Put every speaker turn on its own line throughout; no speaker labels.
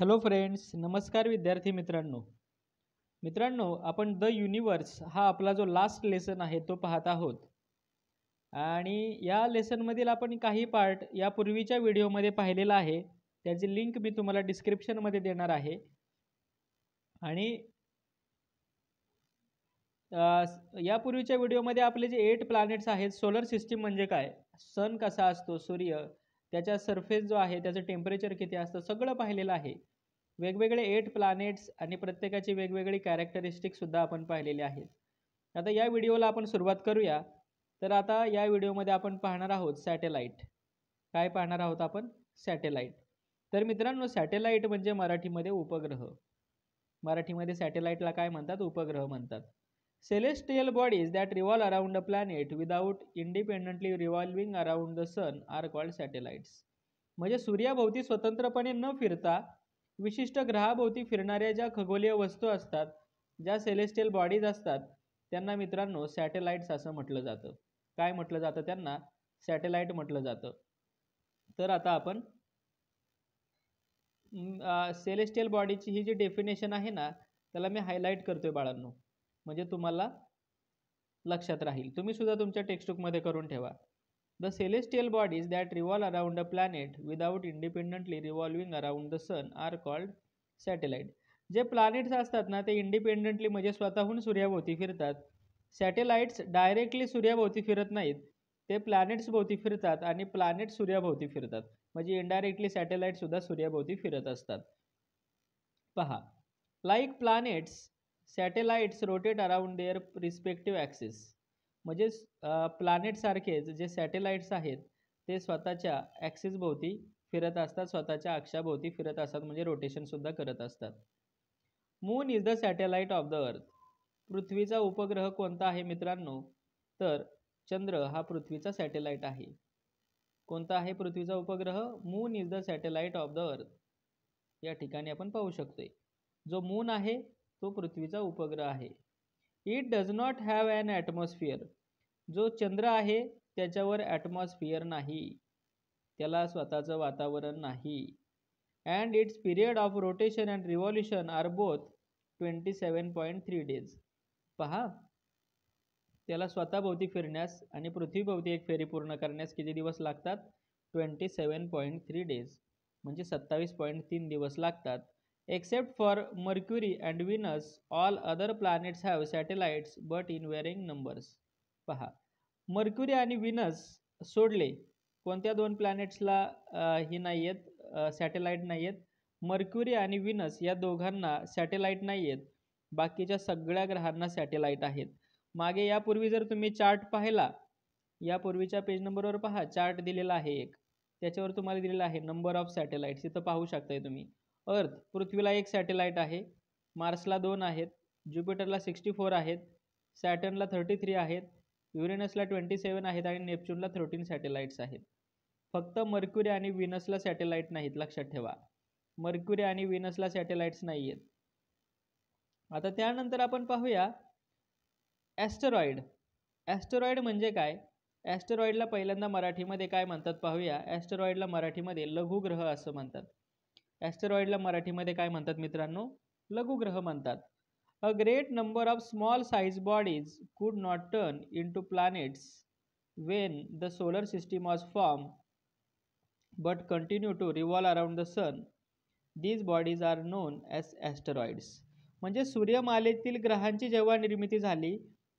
Hello friends नमस्कार विद्यार्थी मित्रांनो मित्रांनो आपण द युनिवर्स हा आपला जो लास्ट लेसन आहे तो पाहत आहोत आणि या लेसनमधील आपण काही पार्ट यापूर्वीच्या व्हिडिओमध्ये पाहिलेला आहे त्याची लिंक मी तुम्हाला डिस्क्रिप्शनमध्ये देणार आहे आणि यापूर्वीच्या व्हिडिओमध्ये आपले जे एट प्लॅनेट्स आहेत सोलर सिस्टीम म्हणजे काय सन कसा असतो सूर्य त्याच्या सरफेस जो आहे त्याचं टेम्परेचर किती असतं सगळं पाहिलेलं आहे वेगवेगळे एट प्लॅनेट्स आणि प्रत्येकाची वेगवेगळी कॅरेक्टरिस्टिकसुद्धा आपण पाहिलेली आहेत आता या व्हिडिओला आपण सुरुवात करूया तर आता या व्हिडिओमध्ये आपण पाहणार आहोत सॅटेलाईट काय पाहणार आहोत आपण सॅटेलाईट तर मित्रांनो सॅटेलाईट म्हणजे मराठीमध्ये उपग्रह मराठीमध्ये सॅटेलाईटला काय म्हणतात उपग्रह म्हणतात celestial bodies that revolve around a planet without independently revolving around the sun are called satellites म्हणजे सूर्याभोवती स्वतंत्रपणे न फिरता विशिष्ट ग्रहाभोवती फिरणाऱ्या ज्या खगोलीय वस्तू असतात ज्या सेलेस्टियल बॉडीज असतात त्यांना मित्रांनो सॅटेलाइट्स असं म्हटलं जातं काय म्हटलं जातं त्यांना सॅटेलाइट म्हटलं जातं तर आता आपण सेलेस्टियल बॉडीची ही जी डेफिनेशन आहे ना त्याला मी हायलाईट करतोय बाळांनो म्हणजे तुम्हाला लक्षात राहील तुम्ही सुद्धा तुमच्या टेक्स्टबुकमध्ये करून ठेवा the celestial bodies that revolve around a planet without independently revolving around the sun are called satellite जे प्लॅनेट्स असतात ना ते इंडिपेंडंटली म्हणजे स्वतःहून सूर्याभोवती फिरतात सॅटेलाईट्स डायरेक्टली सूर्याभोवती फिरत नाहीत ते प्लॅनेट्सभोवती फिरतात आणि प्लॅनेट सूर्याभोवती फिरतात म्हणजे इनडायरेक्टली सुद्धा सूर्याभोवती फिरत असतात पहा like planets satellites rotate around their respective axis म्हणजे प्लॅनेटसारखेच जे सॅटेलाईट्स आहेत ते स्वतःच्या ॲक्सिसभोवती फिरत असतात स्वतःच्या अक्षाभोवती फिरत असतात म्हणजे रोटेशनसुद्धा करत असतात moon is the satellite of the earth पृथ्वीचा उपग्रह कोणता आहे मित्रांनो तर चंद्र हा पृथ्वीचा सॅटेलाईट आहे कोणता आहे पृथ्वीचा उपग्रह moon is the satellite of the earth या ठिकाणी आपण पाहू शकतो जो मून आहे तो पृथ्वीचा उपग्रह आहे it does not have an atmosphere जो चंद्र आहे त्याच्यावर ॲटमॉस्फिअर नाही त्याला स्वतःचं वातावरण नाही and its period of rotation and revolution are both twenty seven point three days पहा त्याला स्वतःभोवती फिरण्यास आणि पृथ्वीभोवती एक फेरी पूर्ण करण्यास किती दिवस लागतात twenty seven point three days म्हणजे सत्तावीस पॉईंट तीन दिवस लागतात except for Mercury and Venus all other planets have satellites but in varying numbers पहा मर्क्युरी आणि विनस सोडले कोणत्या दोन प्लॅनेट्सला ही नाही आहेत सॅटेलाईट नाही आहेत मर्क्युरी आणि विनस या दोघांना सॅटेलाईट नाही आहेत बाकीच्या सगळ्या ग्रहांना सॅटेलाईट आहेत मागे यापूर्वी जर तुम्ही चार्ट पाहिला यापूर्वीच्या पेज नंबरवर पहा चार्ट दिलेला आहे एक त्याच्यावर तुम्हाला दिलेला आहे नंबर ऑफ सॅटेलाईट्स इथं पाहू शकताय तुम्ही अर्थ पृथ्वीला एक सॅटेलाईट आहे मार्सला दोन आहेत ज्युपिटरला सिक्स्टी फोर आहेत सॅटर्नला थर्टी थ्री आहेत युरेनसला ट्वेंटी सेवन आहेत आणि नेपच्यूनला थर्टीन सॅटेलाईट्स आहेत फक्त मर्क्युरी आणि विनसला सॅटेलाईट नाहीत लक्षात ठेवा मर्क्युरी आणि विनसला सॅटेलाईट्स नाही आहेत आता त्यानंतर आपण पाहूया ॲस्टरॉईड ॲस्टरॉईड म्हणजे काय ॲस्टरॉईडला पहिल्यांदा मराठीमध्ये काय म्हणतात पाहूया ॲस्टरॉईडला मराठीमध्ये लघुग्रह असं म्हणतात ॲस्टेरॉईडला मराठीमध्ये काय म्हणतात मित्रांनो लघुग्रह म्हणतात a great number of small size bodies could not turn into planets when the solar system was form but continue to revolve around the sun these bodies are known as asteroids म्हणजे सूर्यमालेतील ग्रहांची जेव्हा निर्मिती झाली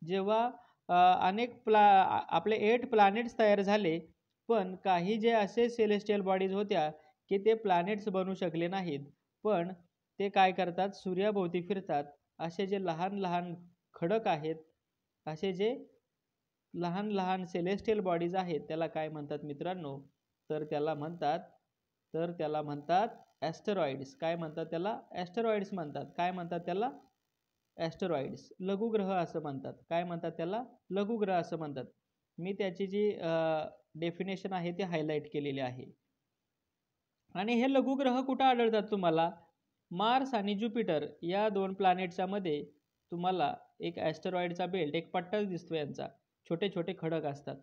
जेव्हा अनेक प्ला आपले एट प्लॅनेट्स तयार झाले पण काही जे असे सेलेस्टियल बॉडीज होत्या की ते प्लॅनेट्स बनू शकले नाहीत पण ते काय करतात सूर्याभोवती फिरतात असे जे लहान लहान खडक आहेत असे जे लहान लहान सेलेस्टियल बॉडीज आहेत त्याला काय म्हणतात मित्रांनो तर त्याला म्हणतात तर त्याला म्हणतात ॲस्टरॉइड्स काय म्हणतात त्याला ॲस्टरॉइड्स म्हणतात काय म्हणतात त्याला ॲस्टरॉइड्स लघुग्रह असं म्हणतात काय म्हणतात त्याला लघुग्रह असं म्हणतात मी त्याची जी डेफिनेशन आहे ती हायलाईट केलेली आहे आणि हे लघुग्रह कुठं आढळतात तुम्हाला मार्स आणि ज्युपिटर या दोन मध्ये तुम्हाला एक ॲस्टरॉईडचा बेल्ट एक पट्टाच दिसतो यांचा छोटे छोटे खडक असतात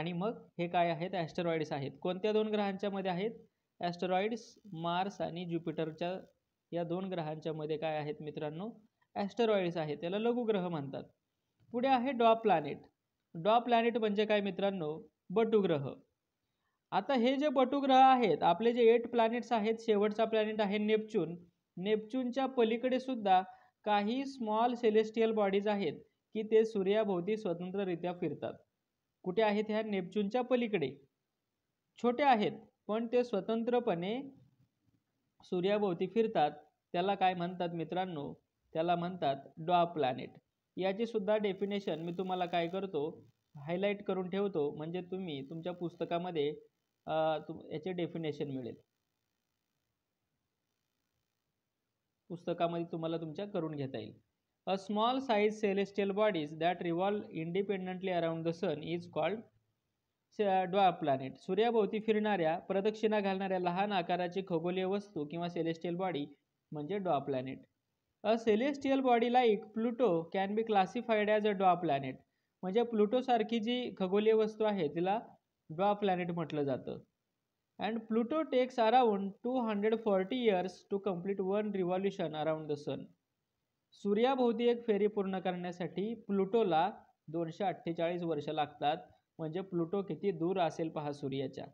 आणि मग हे काय आहेत ॲस्टरॉईड्स आहेत कोणत्या दोन ग्रहांच्यामध्ये आहेत ॲस्टरॉईड्स मार्स आणि ज्युपिटरच्या या दोन ग्रहांच्यामध्ये काय आहेत मित्रांनो ॲस्टरॉइड्स आहेत त्याला लघुग्रह म्हणतात पुढे आहे डॉ प्लॅनेट डॉ प्लॅनेट म्हणजे काय मित्रांनो बटुग्रह आता हे जे बटुग्रह आहेत आपले जे एट प्लॅनेट्स आहेत शेवटचा प्लॅनेट आहे नेपच्यून नेपच्यूनच्या पलीकडे सुद्धा काही स्मॉल सेलेस्टियल बॉडीज आहेत की ते सूर्याभोवती स्वतंत्ररित्या फिरतात कुठे आहेत ह्या नेपच्यूनच्या पलीकडे छोटे आहेत पण ते स्वतंत्रपणे सूर्याभोवती फिरतात त्याला काय म्हणतात मित्रांनो त्याला म्हणतात डॉ प्लॅनेट याची सुद्धा डेफिनेशन मी तुम्हाला काय करतो हायलाईट करून ठेवतो म्हणजे तुम्ही तुमच्या पुस्तकामध्ये तुम याचे डेफिनेशन मिळेल पुस्तकामध्ये तुम्हाला तुमच्या करून घेता येईल a small size celestial bodies that revolve independently around the sun is called ड्वा प्लॅनेट सूर्याभोवती फिरणाऱ्या प्रदक्षिणा घालणाऱ्या लहान आकाराची खगोलीय वस्तू किंवा सेलेस्टियल बॉडी म्हणजे डॉ planet a celestial body like Pluto can be classified as a ड्वा planet म्हणजे प्लुटोसारखी जी खगोलीय वस्तू आहे तिला ड्रॉ प्लॅनेट म्हटलं जातं and Pluto takes around two hundred forty years to complete one revolution around the sun सूर्याभोवती एक फेरी पूर्ण करण्यासाठी प्लुटोला दोनशे अठ्ठेचाळीस वर्ष लागतात म्हणजे प्लुटो किती दूर असेल पहा सूर्याच्या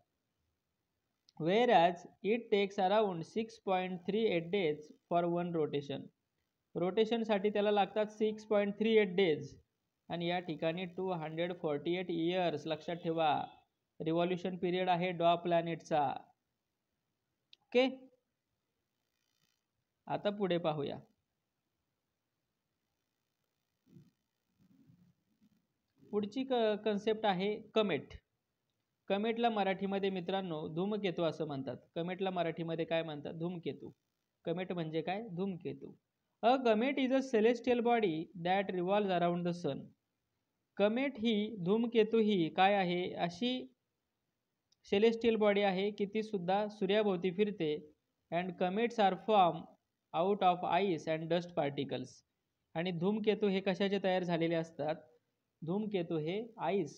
whereas it takes around six point three eight days for one rotation रोटेशनसाठी त्याला लागतात six point three eight days आणि या ठिकाणी two hundred forty eight years लक्षात ठेवा रिव्हॉल्युशन पिरियड आहे डॉ प्लॅनेटचा ओके आता पुढे पाहूया पुढची क कन्सेप्ट आहे कमेट कमेटला मराठीमध्ये मित्रांनो धूमकेतू असं म्हणतात कमेटला मराठीमध्ये काय म्हणतात धूमकेतू कमेट म्हणजे काय धूमकेतू a comet is a celestial body that revolve around the sun comet ही धूमकेतू ही काय आहे अशी सेलेस्टियल बॉडी आहे की तीसुद्धा सूर्याभोवती फिरते and comets are form out of ice and dust particles आणि धूमकेतू हे कशाचे तयार झालेले असतात धूमकेतू हे आईस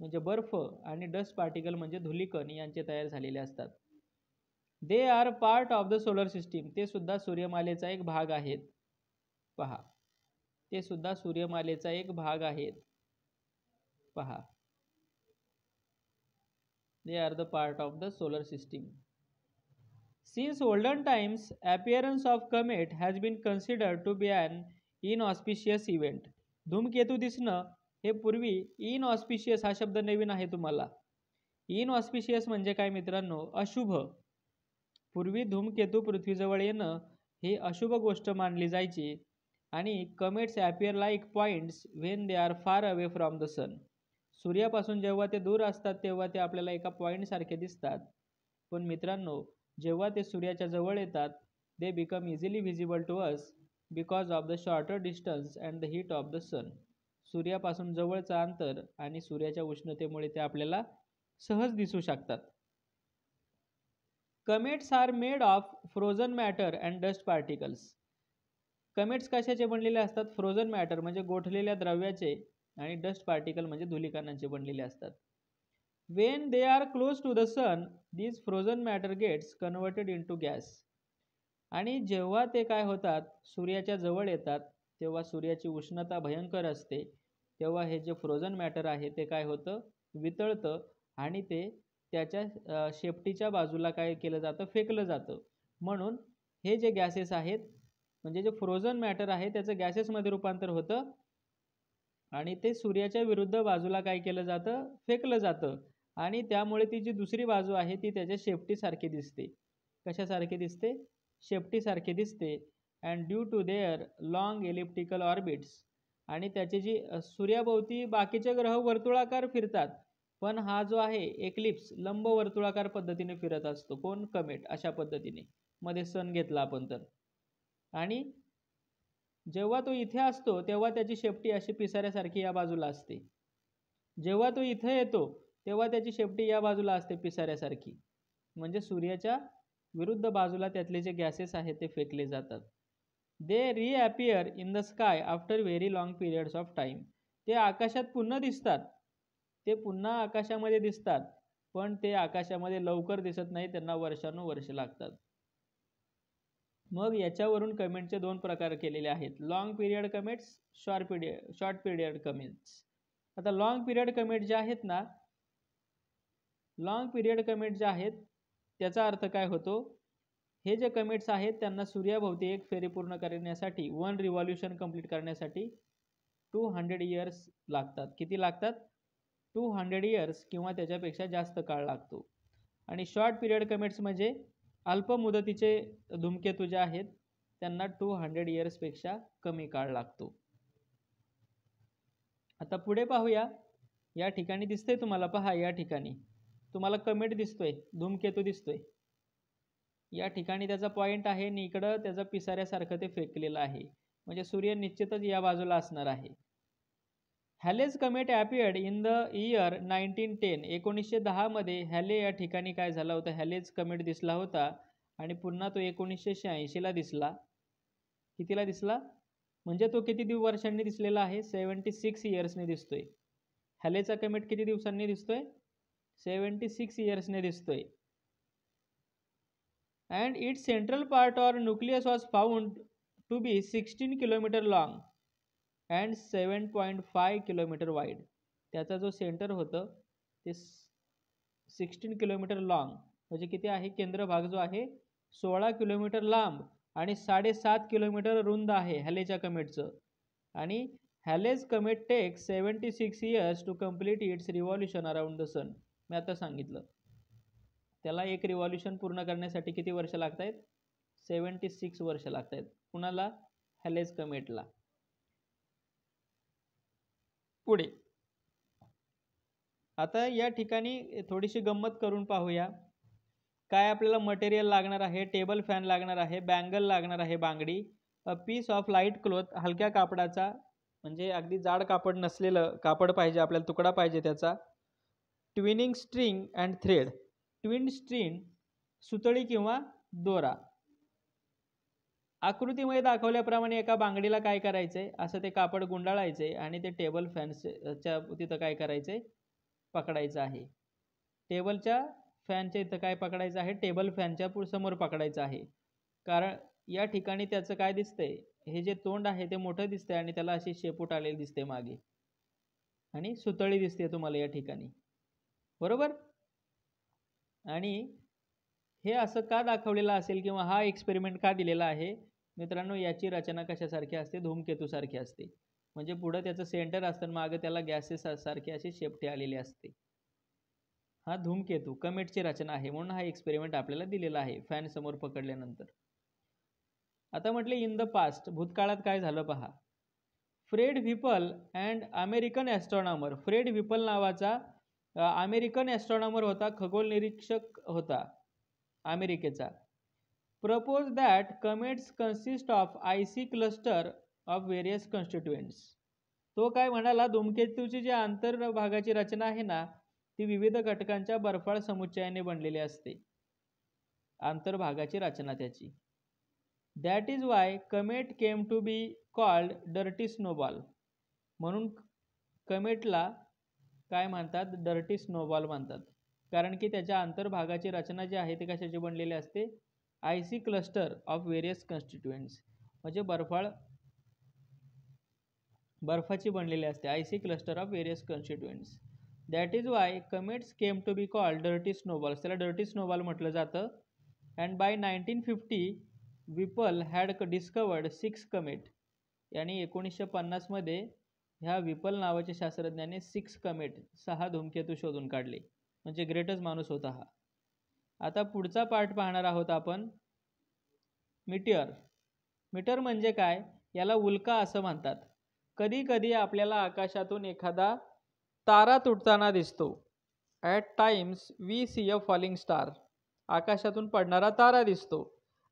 म्हणजे बर्फ आणि डस्ट पार्टिकल म्हणजे धुलिकण यांचे तयार झालेले असतात they are part of the solar system ते सुद्धा सूर्यमालेचा एक भाग आहेत पहा ते सुद्धा सूर्यमालेचा एक भाग आहेत पहा they the part of the solar system since olden olden times of comet has has been to be be in auspicious event धूमकेतू दिसणं हे पूर्वी इनऑस्पिशियस हा शब्द नवीन आहे तुम्हाला इनऑस्पिशियस म्हणजे काय मित्रांनो अशुभ पूर्वी धूमकेतू पृथ्वीजवळ येणं ही अशुभ गोष्ट मानली जायची आणि comets appear like points when they are far away from the sun सूर्यापासून जेव्हा ते दूर असतात तेव्हा ते आपल्याला एका पॉईंटसारखे दिसतात पण मित्रांनो जेव्हा ते सूर्याच्या जवळ येतात they become easily visible to us because of the shorter distance and the heat of the sun सूर्यापासून जवळचा अंतर आणि सूर्याच्या उष्णतेमुळे ते आपल्याला सहज दिसू शकतात comets are made of frozen matter and dust particles comets कशाचे बनलेले असतात फ्रोझन मॅटर म्हणजे गोठलेल्या द्रव्याचे आणि डस्ट पार्टिकल म्हणजे धुलीकणांचे बनलेले असतात when they are close to the sun these frozen matter gets converted into gas आणि जेव्हा ते काय होतात सूर्याच्या जवळ येतात तेव्हा सूर्याची उष्णता भयंकर असते तेव्हा हे जे फ्रोझन मॅटर आहे ते काय होतं वितळतं आणि ते त्याच्या शेपटीच्या बाजूला काय केलं जातं फेकलं जातं म्हणून हे जे गॅसेस आहेत म्हणजे जे फ्रोझन मॅटर आहे त्याचं गॅसेसमध्ये रूपांतर होतं आणि ते सूर्याच्या विरुद्ध बाजूला काय केलं जातं फेकलं जातं आणि त्यामुळे ती जी दुसरी बाजू आहे ती त्याच्या शेपटीसारखी दिसते कशासारखी दिसते शेपटीसारखी दिसते and due to their long elliptical orbits आणि त्याची जी सूर्याभोवती बाकीचे ग्रह वर्तुळाकार फिरतात पण हा जो आहे लंब वर्तुळाकार पद्धतीने फिरत असतो कोण कमेट अशा पद्धतीने मध्ये सण घेतला आपण तर आणि जेव्हा तो इथे असतो तेव्हा त्याची शेपटी अशी पिसाऱ्यासारखी या बाजूला असते जेव्हा तो इथे येतो तेव्हा त्याची शेपटी या बाजूला असते पिसाऱ्यासारखी म्हणजे सूर्याच्या विरुद्ध बाजूला त्यातले जे गॅसेस आहेत ते फेकले जातात they reappear in the sky after very long periods of time ते आकाशात पुन्हा दिसतात ते पुन्हा आकाशामध्ये दिसतात पण ते आकाशामध्ये लवकर दिसत नाही त्यांना वर्षानुवर्ष लागतात मग याच्यावरून कमेंटचे दोन प्रकार केलेले आहेत long period comments short period short period comments आता लाँग पिरियड कमेंट जे आहेत ना लाँग पिरियड कमेंट जे आहेत त्याचा अर्थ काय होतो हे जे कमेंट्स आहेत त्यांना सूर्याभोवती एक फेरी पूर्ण करण्यासाठी वन रिव्हॉल्युशन कंप्लीट करण्यासाठी टू हंड्रेड इयर्स लागतात किती लागतात टू हंड्रेड इयर्स किंवा त्याच्यापेक्षा जास्त काळ लागतो आणि शॉर्ट पिरियड कमेंट्स म्हणजे अल्प मुदतीचे धूमकेतू जे आहेत त्यांना टू हंड्रेड इयर्सपेक्षा कमी काळ लागतो आता पुढे पाहूया या ठिकाणी दिसतंय तुम्हाला पहा या ठिकाणी तुम्हाला कमेंट दिसतोय धूमकेतू दिसतोय या ठिकाणी त्याचा पॉईंट आहे आणि इकडं त्याचा पिसाऱ्यासारखं ते फेकलेलं आहे म्हणजे सूर्य निश्चितच या बाजूला असणार आहे Halley's comet appeared in the year nineteen ten एकोणीसशे दहामध्ये हॅले या ठिकाणी काय झाला होता हॅलेज कमेट दिसला होता आणि पुन्हा तो एकोणीसशे शहाऐंशीला दिसला कितीला दिसला म्हणजे तो किती दिव वर्षांनी दिसलेला आहे सेवन्टी सिक्स इयर्सने दिसतोय हॅलेचा कमेट किती दिवसांनी दिसतोय सेवन्टी सिक्स इयर्सने दिसतोय and it central part or nucleus was found to be sixteen kilometre long and seven point five kilometre wide त्याचा जो सेंटर होतं ते सिक्स्टीन किलोमीटर लाँग म्हणजे किती आहे भाग जो आहे सोळा किलोमीटर लांब आणि साडेसात किलोमीटर रुंद आहे हॅलेच्या कमेटचं आणि Halley's comet take seventy six years to complete its revolution around the sun मी आता सांगितलं त्याला एक रिव्हॉल्युशन पूर्ण करण्यासाठी किती वर्ष लागत आहेत सेवन्टी सिक्स वर्ष लागत आहेत कुणाला हॅलेज कमेटला पुढे आता या ठिकाणी थोडीशी गंमत करून पाहूया काय आपल्याला मटेरियल लागणार आहे टेबल फॅन लागणार आहे बँगल लागणार आहे बांगडी a piece of light cloth हलक्या कापडाचा म्हणजे अगदी जाड कापड नसलेलं कापड पाहिजे आपल्याला तुकडा पाहिजे त्याचा twining string and thread twin string सुतळी किंवा दोरा आकृतीमध्ये दाखवल्याप्रमाणे एका बांगडीला काय करायचं आहे असं ते कापड आहे आणि ते टेबल फॅन्सच्या तिथं काय करायचं आहे पकडायचं आहे टेबलच्या फॅनच्या इथं काय पकडायचं आहे टेबल फॅनच्या समोर पकडायचं आहे कारण या ठिकाणी त्याचं काय दिसतंय हे जे तोंड आहे ते मोठं दिसतंय आणि त्याला अशी शेपूट आलेली दिसते मागे आणि सुतळी दिसते तुम्हाला या ठिकाणी बरोबर आणि हे असं का दाखवलेलं असेल किंवा हा एक्सपेरिमेंट का दिलेला आहे मित्रांनो याची रचना कशासारखी असते धूमकेतूसारखी असते म्हणजे पुढं त्याचं सेंटर असतं मागं त्याला गॅसेस सारखे असे शेपटे आलेले असते हा धूमकेतू कमेटची रचना आहे म्हणून हा एक्सपेरिमेंट आपल्याला दिलेला आहे फॅन समोर पकडल्यानंतर आता म्हटले इन द पास्ट भूतकाळात काय झालं पहा Fred Whipple and American astronomer Fred Whipple नावाचा अमेरिकन ॲस्ट्रॉनॉमर होता खगोल निरीक्षक होता अमेरिकेचा propose that comets consist of icy cluster of various constituents. तो काय म्हणाला धूमकेतूची जी आंतर भागाची रचना आहे ना ती विविध घटकांच्या बर्फाळ समुच्चयाने बनलेली असते आंतरभागाची रचना त्याची that is why comet came to be called dirty snowball म्हणून कमेटला काय म्हणतात डर्टी स्नोबॉल म्हणतात कारण की त्याच्या आंतरभागाची रचना जी आहे ती कशाची बनलेली असते icy cluster of various constituents म्हणजे बर्फाळ बर्फाची बनलेली असते icy cluster of various constituents that is why comets came to be call dirty snowballs त्याला डर्टी स्नोबॉल म्हटलं जातं and by nineteen fifty Whipple had discovered six comet यांनी एकोणीसशे पन्नासमध्ये ह्या विपल नावाच्या शास्त्रज्ञाने सिक्स कमेट सहा धूमकेतू शोधून काढले म्हणजे ग्रेटच माणूस होता हा आता पुढचा पार्ट पाहणार आहोत आपण मीटर मिटर म्हणजे काय याला उल्का असं म्हणतात कधी कधी आपल्याला आकाशातून एखादा तारा तुटताना दिसतो at times we see a falling star आकाशातून पडणारा तारा दिसतो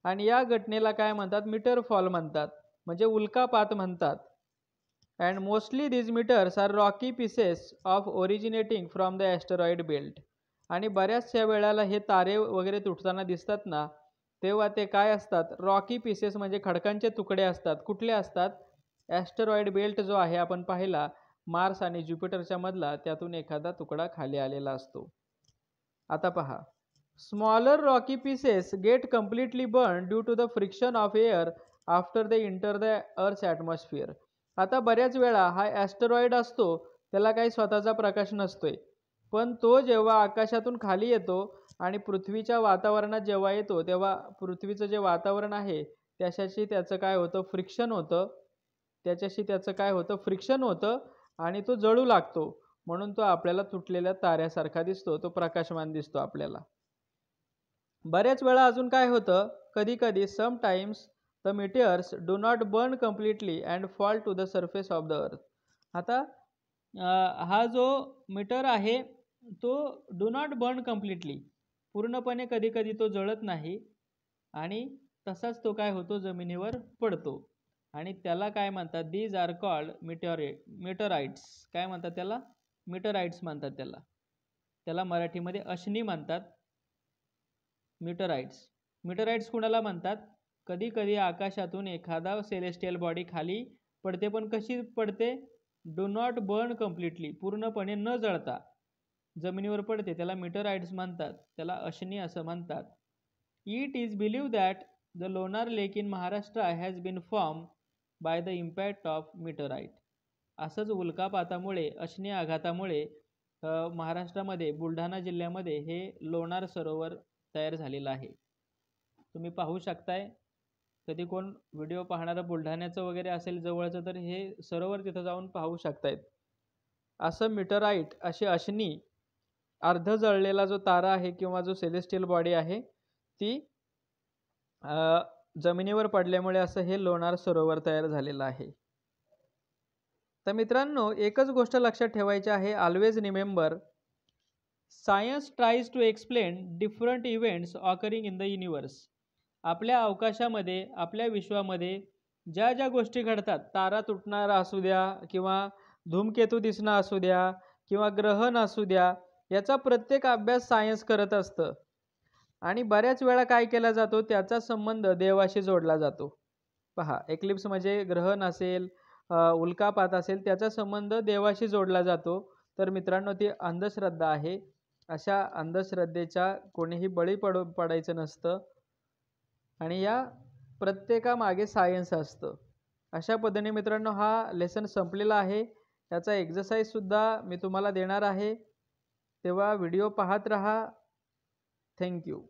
आणि या घटनेला काय म्हणतात मीटर फॉल म्हणतात म्हणजे उल्कापात म्हणतात and mostly these meteors are rocky pieces of originating from the asteroid belt आणि बऱ्याचशा वेळाला हे तारे वगैरे तुटताना दिसतात ना तेव्हा ते काय असतात रॉकी पीसेस म्हणजे खडकांचे तुकडे असतात कुठले असतात ॲस्टरॉइड बेल्ट जो आहे आपण पाहिला मार्स आणि ज्युपिटरच्या मधला त्यातून एखादा तुकडा खाली आलेला असतो आता पहा smaller rocky pieces get completely burn due to the friction of air after the enter the earth atmosphere आता बऱ्याच वेळा हा ॲस्टरॉइड असतो त्याला काही स्वतःचा प्रकाश नसतोय पण तो जेव्हा आकाशातून खाली येतो आणि पृथ्वीच्या वातावरणात जेव्हा येतो तेव्हा पृथ्वीचं जे वातावरण आहे त्याच्याशी त्याचं काय होतं फ्रिक्शन होतं त्याच्याशी त्याचं काय होतं फ्रिक्शन होतं आणि तो जळू लागतो म्हणून तो आपल्याला तुटलेल्या ताऱ्यासारखा दिसतो तो प्रकाशमान दिसतो आपल्याला बऱ्याच वेळा अजून काय होतं कधी कधी sometimes the meteors do not burn completely and fall to the surface of the earth आता हा जो मीटर आहे तो डू नॉट बर्न कम्प्लिटली पूर्णपणे कधीकधी तो जळत नाही आणि तसाच तो काय होतो जमिनीवर पडतो आणि त्याला काय म्हणतात these are called meteor meteorites काय म्हणतात त्याला मिटोराईट्स म्हणतात त्याला त्याला मराठीमध्ये अश्नी म्हणतात मिटोराईट्स मिटोराईट्स कुणाला म्हणतात कधी कधी आकाशातून एखादा सेलेस्टियल बॉडी खाली पडते पण कशी पडते डू नॉट बर्न कम्प्लिटली पूर्णपणे न जळता जमिनीवर पडते त्याला मिटराईट्स म्हणतात त्याला अशनी असं म्हणतात it is believe that the Lonar lake in Maharashtra has been form by the impact of meteorite असंच उल्कापातामुळे अश्नी आघातामुळे महाराष्ट्रामध्ये बुलढाणा जिल्ह्यामध्ये हे लोणार सरोवर तयार झालेलं आहे तुम्ही पाहू शकताय कधी कोण व्हिडिओ पाहणारं बुलढाण्याचं वगैरे असेल जवळचं तर हे सरोवर तिथं जाऊन पाहू शकतायत असं मीटराईट अशी अशनी अर्ध जळलेला जो तारा आहे किंवा जो सेलेस्टियल बॉडी आहे ती जमिनीवर पडल्यामुळे असं हे लोणार सरोवर तयार झालेलं आहे तर मित्रांनो एकच गोष्ट लक्षात ठेवायची आहे always remember science tries to explain different events occurring in the universe आपल्या अवकाशामध्ये आपल्या विश्वामध्ये ज्या ज्या गोष्टी घडतात तारा तुटणारा असू द्या किंवा धूमकेतू दिसणार असू द्या किंवा ग्रहण असू द्या याचा प्रत्येक अभ्यास सायन्स करत असतं आणि बऱ्याच वेळा काय केला जातो त्याचा संबंध देवाशी जोडला जातो पहा एक्लिप्स म्हणजे ग्रहण असेल उल्कापात असेल त्याचा संबंध देवाशी जोडला जातो तर मित्रांनो ती अंधश्रद्धा आहे अशा अंधश्रद्धेच्या कोणीही बळी पड पडायचं नसतं आणि या प्रत्येकामागे सायन्स असतं अशा पद्धतीने मित्रांनो हा लेसन संपलेला आहे त्याचा एक्झरसाईजसुद्धा मी तुम्हाला देणार आहे तेव्हा व्हिडिओ पाहत राहा थँक्यू